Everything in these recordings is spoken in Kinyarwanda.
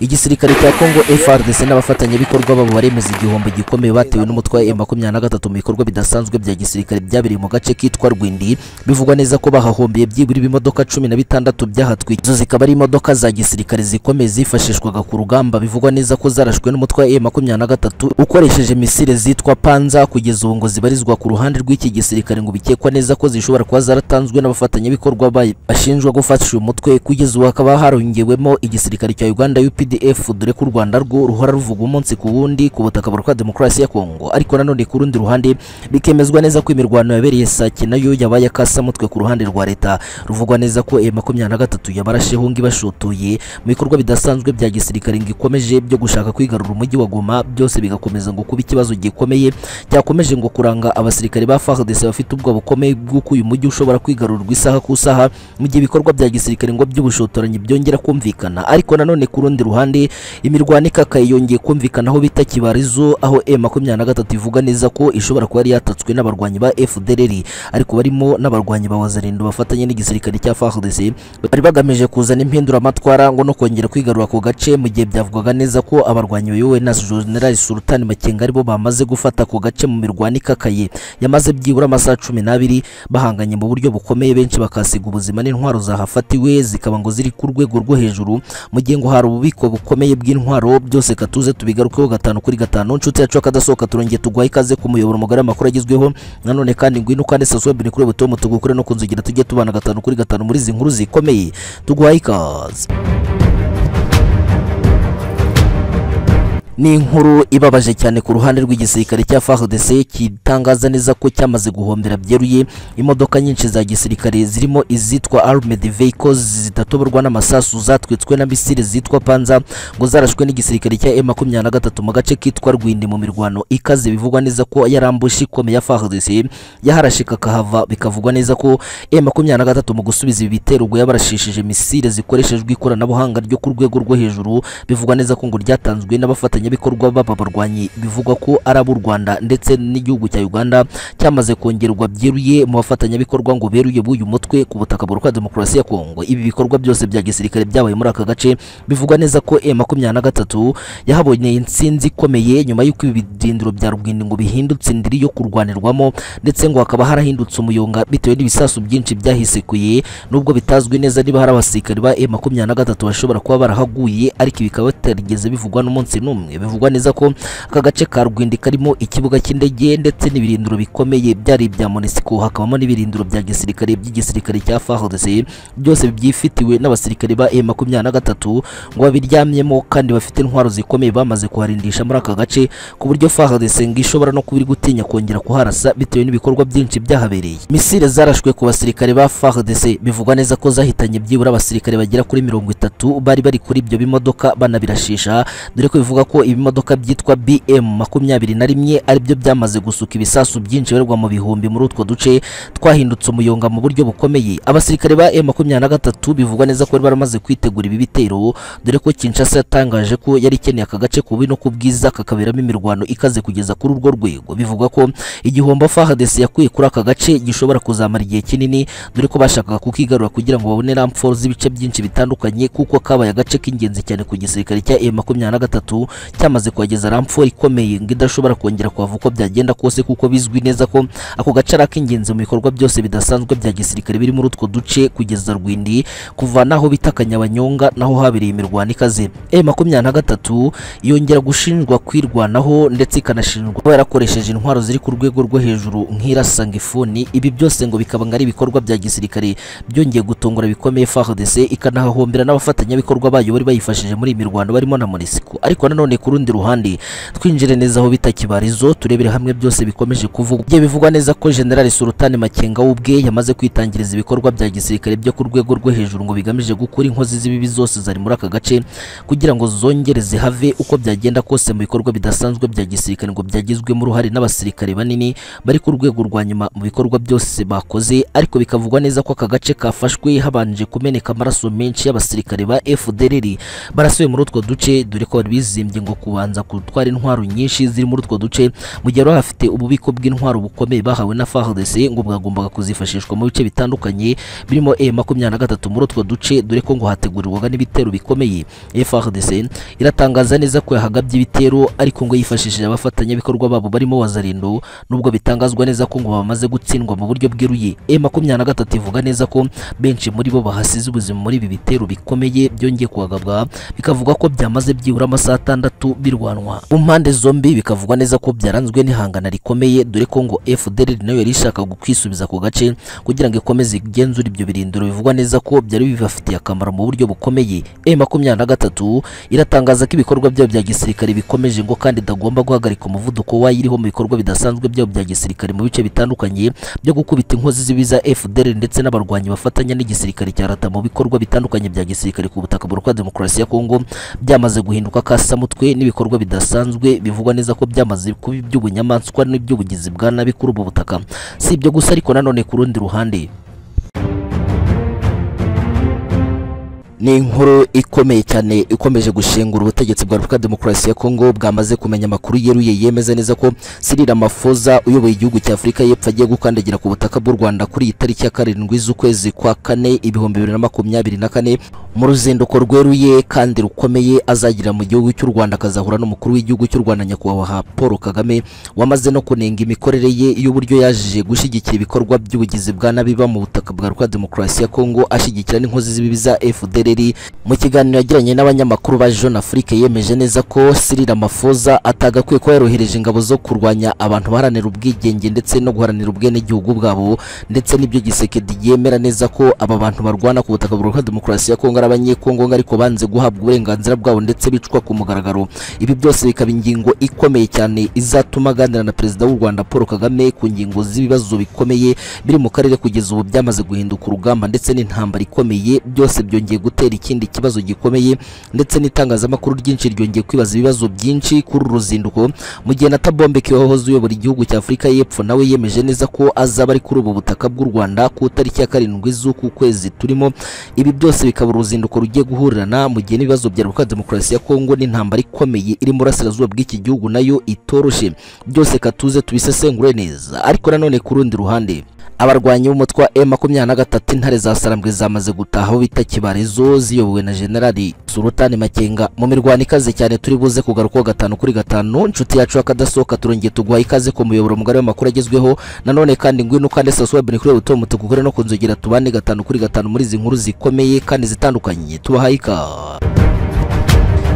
igisirikare cya Congo frdc n'abafatanyabikorwa babo baremeza igihombo gikomeye batewe n'umutwe wa M23 mu bikorwa bidasanzwe bya gisirikare byabereye mu gace kitwa Rwindi bivugwa neza ko bahahombiye byibura ibimodoka cumi na bitandatu byahatwi izo zikaba ari imodoka za gisirikare zikomeye zifashishwaga ku rugamba bivugwa neza ko zarashwe n'umutwe wa M23 ukoresheje misile zitwa Panza kugeza ubu ngo zibarizwa ku ruhande rw'iki gisirikare ngo bikekwa neza ko zishobora kuba zaratanzwe n'abafatanyabikorwa bashinjwa gufasha uyu mutwe kugeza ubu hakaba harongewemo igisirikare cya Uganda UPD UPDF dore ku u Rwanda rwo ruhora ruvuga umunsi ku wundi ku butaka bwa demokrasi ya Kongo ariko nanone ku rundi ruhande bikemezwa neza ko imirwano yabereye saki nayo yabaye mutwe ku ruhande rwa leta ruvugwa neza ko e 23 yabarashe hongi bashotoye mu bikorwa bidasanzwe bya gisirikare ngikomeje byo gushaka kwigarura umujyi wa Goma byose bigakomeza ngo kuba ikibazo gikomeye cyakomeje ngo kuranga abasirikare ba FARDC bafite ubwo bukomeye bw'uko uyu mujyi ushobora kwigarurwa isaha ku saha mu gihe ibikorwa bya gisirikare ngo by'ubushotoranyi byongera kumvikana ariko nanone ku rundi ruhande ruhande imirwano ikakaye yongeye kumvikana aho bita kibarizo aho e makumyabiri na gatatu ivuga neza ko ishobora kuba yari yatatswe n'abarwanyi ba fdrr ariko barimo n'abarwanyi ba wazarendo bafatanye n'igisirikare cya fardc bari bagamije kuzana impinduramatwara ngo no kongera kwigarura ako gace mu gihe byavugwaga neza ko abarwanyi bayobowe na general sultan makenga aribo bamaze gufata ako gace mu mirwano ikakaye yamaze byibura amasaha cumi n'abiri bahanganye mu buryo bukomeye benshi bakasiga ubuzima n'intwaro zahafatiwe zikaba ngo ziri ku rwego rwo hejuru mu gihe ngo hari ububiko bukomeye bw'intwaro byose katuze tubigarukeho gatanu kuri gatanu inshuti yacu akadasohoka turongeye tuguha ikaze ku muyoboro mugari amakuru agezweho nanone kandi ngwino kandi sasuwe bini kuri butomo tugukure no kunzugira tujye tubana gatanu kuri gatanu muri izi nkuru zikomeye tuguha ikaze ni inkuru ibabaje cyane ku ruhande rw'igisirikare cya FARDC kitangaza neza ko cyamaze guhombera byeruye imodoka nyinshi za gisirikare zirimo izitwa armed vehicles zidatoborwa n'amasasu zatwitswe na misile zitwa panza ngo zarashwe n'igisirikare cya M23 mu gace kitwa Rwindi mu mirwano ikaze bivugwa neza ko yarambushe ikomeye ya FARDC yaharashe kakahava bikavugwa neza ko M23 mu gusubiza ibi bitero ubwo yabarashishije misile zikoreshejwe ikoranabuhanga ryo ku rwego rwo hejuru bivugwa neza ko ngo ryatanzwe n'abafatanya abafatanyabikorwa b'aba barwanyi bivugwa ko ari ab'u rwanda ndetse n'igihugu cya uganda cyamaze kongerwa byeruye mu bafatanyabikorwa ngo beruye b'uyu mutwe ku butaka bwa demokarasi ya kongo ibi bikorwa byose bya gisirikare byabaye muri aka gace bivugwa neza ko e makumyabiri na gatatu yahabonye insinzi ikomeye nyuma y'uko ibi bidindiro bya rugwindi ngo bihindutse indiri yo kurwanirwamo ndetse ngo hakaba harahindutse umuyonga bitewe n'ibisasu byinshi byahisekuye nubwo bitazwi neza niba hari abasirikare ba e makumyabiri na gatatu bashobora kuba barahaguye ariko ibi bikaba bitarigeze bivugwa n'umunsi n'umwe bivugwa neza ko aka gace ka rwindi karimo ikibuga cy'indege ndetse n'ibirinduro bikomeye byari ibya monesiko hakabamo n'ibirinduro bya gisirikare by'igisirikare cya fahdc byose byifitiwe n'abasirikare ba e makumyabiri na gatatu ngo babiryamyemo kandi bafite intwaro zikomeye bamaze kuharindisha muri aka gace ku buryo fahdc ngo ishobora no kuba iri gutinya kongera kuharasa bitewe n'ibikorwa byinshi byahabereye misile zarashwe ku basirikare ba fahdc bivugwa neza ko zahitanye byibura abasirikare bagera kuri mirongo itatu bari bari kuri ibyo bimodoka banabirashisha dore ko bivuga ko ibimodoka byitwa BM makumyabiri na rimwe aribyo byamaze gusuka ibisasu byinshi bibarirwa mu bihumbi muri utwo duce twahindutse umuyonga mu buryo bukomeye abasirikare ba M makumyabiri na gatatu bivugwa neza ko bari baramaze kwitegura ibi bitero dore ko Kinshasa yatangaje ko yari ikeneye aka gace kubi no kubwiza kakaberamo imirwano ikaze kugeza kuri urwo rwego bivugwa ko igihombo Fahades yakuye kuri aka gace gishobora kuzamara igihe kinini dore ko bashakaga kukigarura kugira ngo babone ramforo z'ibice byinshi bitandukanye kuko kabaye agace k'ingenzi cyane ku gisirikare cya M makumyabiri na gatatu cyamaze kwageza ramfo ikomeye ngo idashobora kongera kuhava uko byagenda kose kuko bizwi neza ko ako gacara ari ak'ingenzi mu bikorwa byose bidasanzwe bya gisirikare biri muri utwo duce kugeza rwindi kuva naho bita akanyabanyonga naho habereye imirwano ikaze e eh, makumyabiri na gatatu yongera gushinjwa kwirwanaho ndetse ikanashinjwa kuba yarakoresheje intwaro ziri ku rwego rwo hejuru nk'irasa ngifuni ibi byose ngo bikaba ari ibikorwa bya gisirikare byongeye gutungura bikomeye FARDC ikanahahombera n'abafatanyabikorwa bayo bari bayifashije muri iyi mirwano barimo na Monisco ariko nanone ku rundi ruhande twinjire neza aho bita kibarizo turebere hamwe byose bikomeje kuvuga bye bivugwa neza ko General Sultan Makenga ubwe yamaze kwitangiriza ibikorwa bya gisirikare byo ku rwego rwo hejuru ngo bigamije gukura inkozi z'ibibi zose zari muri aka gace kugira ngo zongere zihave uko byagenda kose mu bikorwa bidasanzwe bya gisirikare ngo byagizwemo uruhare n'abasirikare banini bari ku rwego rwa nyuma mu bikorwa byose bakoze ariko bikavugwa neza ko aka gace kafashwe habanje kumeneka amaraso menshi y'abasirikare ba FDLR barasuye muri utwo duce dore ko bari bizimbye bwo kubanza gutwara intwaro nyinshi ziri muri utwo duce mu gihe bari bafite ububiko bw'intwaro bukomeye bahawe na FARDC ngo bwagombaga kuzifashishwa mu bice bitandukanye birimo e makumyabiri na gatatu muri utwo duce dore ko ngo hategurirwaga n'ibitero bikomeye e FARDC iratangaza neza ko yahagabye ibitero ariko ngo yifashishije abafatanyabikorwa babo barimo wazarindo nubwo bitangazwa neza ko ngo bamaze gutsindwa mu buryo bweruye e makumyabiri na gatatu ivuga neza ko benshi muri bo bahasize ubuzima muri ibi bitero bikomeye byongeye kuhagabwa bikavugwa ko byamaze byibura amasaha atandatu bitatu birwanwa mu mpande zombi bikavugwa neza ko byaranzwe n'ihangana rikomeye dore ko ngo FDL nayo yari ishakaga kwisubiza ku gace kugira ngo ikomeze igenzura ibyo birindiro bivugwa neza ko byari bibafitiye akamaro mu buryo bukomeye e na gatatu iratangaza ko ibikorwa byayo bya gisirikare bikomeje ngo kandi idagomba guhagarika umuvuduko wayiriho mu bikorwa bidasanzwe byabo bya gisirikare mu bice bitandukanye byo gukubita inkozi z'ibiza FDL ndetse n'abarwanyi bafatanya n'igisirikare cya Lata mu bikorwa bitandukanye bya gisirikare ku butaka bwa Demokarasi ya Kongo byamaze guhinduka kasamutwe bisanzwe n'ibikorwa bidasanzwe bivugwa neza ko byamaze kuba iby'ubunyamaswa n'iby'ubugizi bwa nabi kuri ubu butaka si ibyo gusa ariko nanone ku rundi ruhande ni inkuru ikomeye cyane ikomeje gushingura ubutegetsi bwa repubulika demokarasi ya kongo bwamaze kumenya amakuru yeruye yemeza neza ko sirira mafoza uyoboye igihugu cya afurika y'epfo agiye gukandagira ku butaka bw'u rwanda kuri iyi tariki ya karindwi z'ukwezi kwa kane ibihumbi bibiri na makumyabiri na kane mu ruzinduko rweruye kandi rukomeye azagira mu gihugu cy'u rwanda akazahura n'umukuru w'igihugu cy'u rwanda nyakubahwa paul kagame wamaze no kunenga imikorere ye y'uburyo yaje gushyigikira ibikorwa by'ubugizi bwa nabiba mu butaka bwa repubulika demokarasi ya kongo ashyigikira n'inkozi z'ibibi za fdr Kareri mu kiganiro yagiranye n'abanyamakuru ba Jeune Afrique yemeje neza ko Cyril Ramaphosa atagakwiye kuba yarohereje ingabo zo kurwanya abantu baharanira ubwigenge ndetse no guharanira ubwenegihugu bwabo ndetse n'ibyo Gisekedi yemera neza ko aba bantu barwana ku butaka buruha demokarasi ya Kongo ari abanyekongo ariko banze guhabwa uburenganzira bwabo ndetse bicwa ku mugaragaro ibi byose bikaba ingingo ikomeye cyane izatuma aganira na perezida w'u Rwanda Paul Kagame ku ngingo z'ibibazo bikomeye biri mu karere kugeza ubu byamaze guhinduka urugamba ndetse n'intambara ikomeye byose byongeye gutera ikindi kibazo gikomeye ndetse n'itangazamakuru ryinshi ryongeye kwibaza ibibazo byinshi kuri uru ruzinduko mu gihe na Tabombe wahoze uyobora igihugu cya Afurika y'Epfo nawe yemeje neza ko azaba ari kuri ubu butaka bw'u Rwanda ku tariki ya karindwi z'uku kwezi turimo ibi byose bikaba uruzinduko rugiye guhurirana mu gihe n'ibibazo bya Repubulika Demokarasi ya Kongo n'intambara ikomeye iri mu burasirazuba bw'iki gihugu nayo itoroshe byose katuze tubisesengure neza ariko nanone ku rundi ruhande abarwanyi b'umutwe wa M23 intare za Sarambwe zamaze gutaha aho bita Kibarizo ziyobowe na Generali Sultani Makenga mu mirwano ikaze cyane turi buze kugarukaho gatanu kuri gatanu inshuti yacu akadasohoka turongeye tuguha ikaze ku muyoboro mugari w'amakuru agezweho nanone kandi ngwino ukande subscribe kuri YouTube tukugure no kunzogera tubane gatanu kuri gatanu muri izi nkuru zikomeye kandi zitandukanye tubahaye ikaze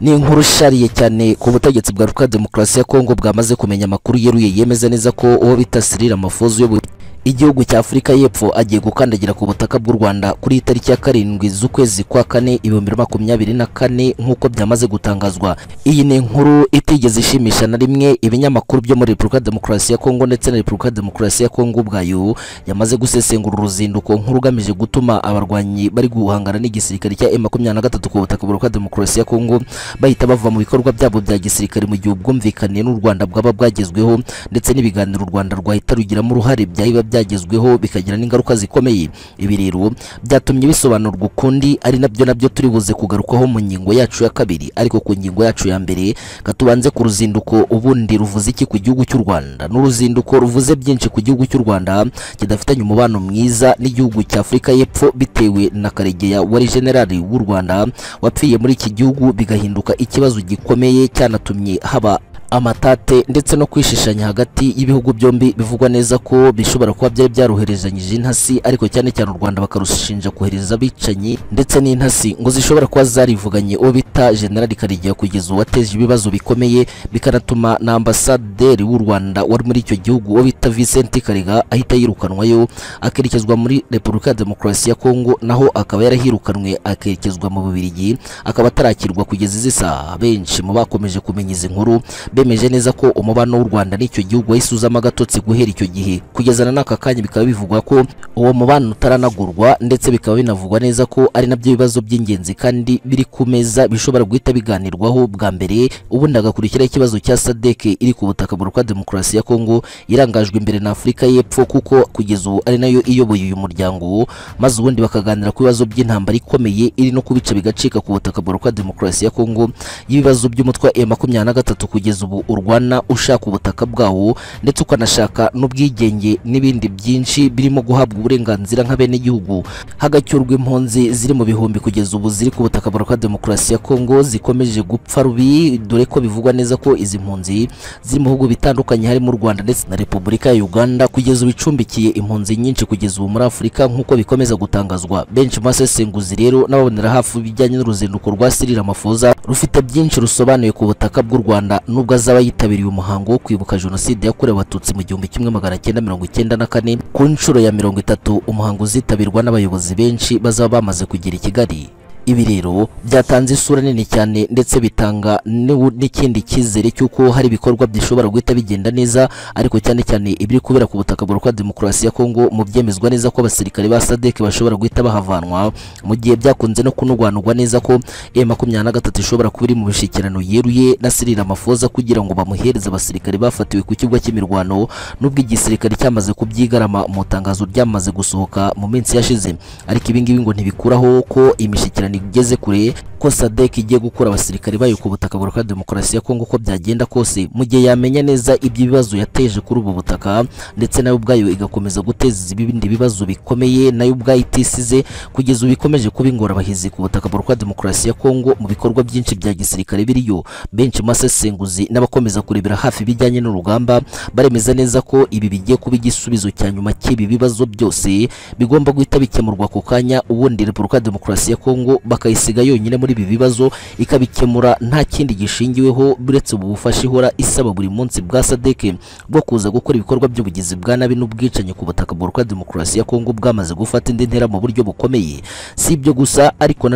ni inkuru shariye cyane ku butegetsi bwa Republika Demokarasi ya Kongo bwamaze kumenya amakuru yeruye yemeza neza ko uwo bita Cyril Ramaphosa uyoboye igihugu cya afurika y'epfo agiye gukandagira ku butaka bw'u rwanda kuri itariki ya karindwi z'ukwezi kwa kane ibihumbi makumyabiri na kane nk'uko byamaze gutangazwa iyi ni inkuru itigeze ishimisha na rimwe ibinyamakuru byo muri repubulika demokarasi ya kongo ndetse na repubulika demokarasi ya kongo ubwayo yamaze gusesengura uruzinduko nkuru ugamije gutuma abarwanyi bari guhangana n'igisirikare cya M23 ku butaka bwa demokarasi ya kongo bahita bava mu bikorwa byabo bya gisirikare mu gihe ubwumvikane n'u rwanda bwaba bwagezweho ndetse n'ibiganiro u rwanda rwahita rugiramo uruhare byaba byagezweho bikagira n'ingaruka zikomeye ibi rero byatumye bisobanurwa ukundi ari nabyo nabyo turi buze kugarukaho mu ngingo yacu ya kabiri ariko ku ngingo yacu ya mbere katubanze ku ruzinduko ubundi ruvuze iki ku gihugu cy'u Rwanda n'uruzinduko ruvuze byinshi ku gihugu cy'u Rwanda kidafitanye umubano mwiza n'igihugu cya Afurika y'Epfo bitewe na Karegeya wari generali w'u Rwanda wapfiye muri iki gihugu bigahinduka ikibazo gikomeye cyanatumye haba amatate ndetse no kwishishanya hagati y'ibihugu byombi bivugwa neza ko bishobora kuba byari byaroherezanyije intasi ariko cyane cyane u Rwanda bakarushinja kohereza abicanyi ndetse n'intasi ngo zishobora kuba zarivuganye uwo bita General Karegeya kugeza uwateje ibibazo bikomeye bikanatuma na ambasaderi w'u Rwanda wari muri icyo gihugu uwo bita Vincent Karega ahita yirukanwayo akerekezwa muri Repubulika ya Demokarasi ya Kongo naho akaba yarahirukanwe akerekezwa mu Bubiligi akaba atarakirwa kugeza izi saha benshi mu bakomeje kumenya izi nkuru bemeje neza ko umubano w'u Rwanda n'icyo gihugu wahise uzamo agatotsi guhera icyo gihe kugezana n'aka kanya bikaba bivugwa ko uwo mubano utaranagurwa ndetse bikaba binavugwa neza ko ari nabyo bibazo by'ingenzi kandi biri ku meza bishobora guhita biganirwaho bwa mbere ubundi hagakurikiraho ikibazo cya SADC iri ku butaka burukwa demokarasi ya Kongo irangajwe imbere na Afurika y'Epfo kuko kugeza ubu ari nayo iyoboye uyu muryango maze ubundi bakaganira ku bibazo by'intambara ikomeye iri no kubica bigacika ku butaka burukwa demokarasi ya Kongo y'ibibazo by'umutwe e m gatatu kugeza ubu urwana ushaka ubutaka bwawo ndetse ukanashaka n'ubwigenge n'ibindi byinshi birimo guhabwa uburenganzira nka bene igihugu hagacyurwa impunzi ziri mu bihumbi kugeza ubu ziri ku butaka bwa demokarasi ya kongo zikomeje gupfa rubi dore ko bivugwa neza ko izi mpunzi ziri mu bihugu bitandukanye harimo u rwanda ndetse na repubulika ya uganda kugeza ubu icumbikiye impunzi nyinshi kugeza ubu muri afurika nk'uko bikomeza gutangazwa benshi mu basesenguzi rero n'ababonera hafi ibijyanye n'uruzinduko rwa sirira mafuza rufite byinshi rusobanuye ku butaka bw'u rwanda nubwo z'abayitabiriye umuhango wo kwibuka jenoside yakorewe abatutsi mu gihumbi kimwe magana cyenda mirongo icyenda na kane ku nshuro ya mirongo itatu umuhango uzitabirwa n'abayobozi benshi bazaba bamaze kugera i kigali ibi rero byatanze isura nini cyane ndetse bitanga n'ikindi cyizere cy'uko hari ibikorwa bishobora guhita bigenda neza ariko cyane cyane ibiri kubera ku butaka bwa demokarasi ya kongo mu byemezwa neza ko abasirikare ba sadek bashobora guhita bahavanwa mu gihe byakunze no kunugwanugwa neza ko e makumyabiri na gatatu ishobora kuba iri mu mishyikirano yeruye na sirira mafoza kugira ngo bamuhereze abasirikare bafatiwe ku kibuga cy'imirwano n'ubwo igisirikare cyamaze kubyigarama mu itangazo ryamaze gusohoka mu minsi yashize ariko ibi ngibi ngo ntibikuraho ko imishyikirano les gaz à uko sadek igiye gukura abasirikare bayo ku butaka burokora demokarasi ya kongo uko byagenda kose mu gihe yamenya neza ibyibibazo yateje kuri ubu butaka ndetse nayo ubwayo igakomeza guteza ibindi bibazo bikomeye nayo ubwayo itisize kugeza ubu ikomeje kuba ingorabahizi ku butaka burokora demokarasi ya kongo mu bikorwa byinshi bya gisirikare biriyo benshi mu basesenguzi n'abakomeza kurebera hafi ibijyanye n'urugamba baremeza neza ko ibi bigiye kuba igisubizo cya nyuma cy'ibi bibazo byose bigomba guhita bikemurwa ako kanya ubundi repubulika ya demokarasi ya kongo bakayisiga yonyine muri ibi bibazo ikabikemura nta kindi gishingiweho buretse ubu bufasha ihora isaba buri munsi bwa sadeke bwo kuza gukora ibikorwa by'ubugizi bwa nabi n'ubwicanyi ku butaka burwa demokarasi ya kongo bwamaze gufata indi ntera mu buryo bukomeye si ibyo gusa ariko na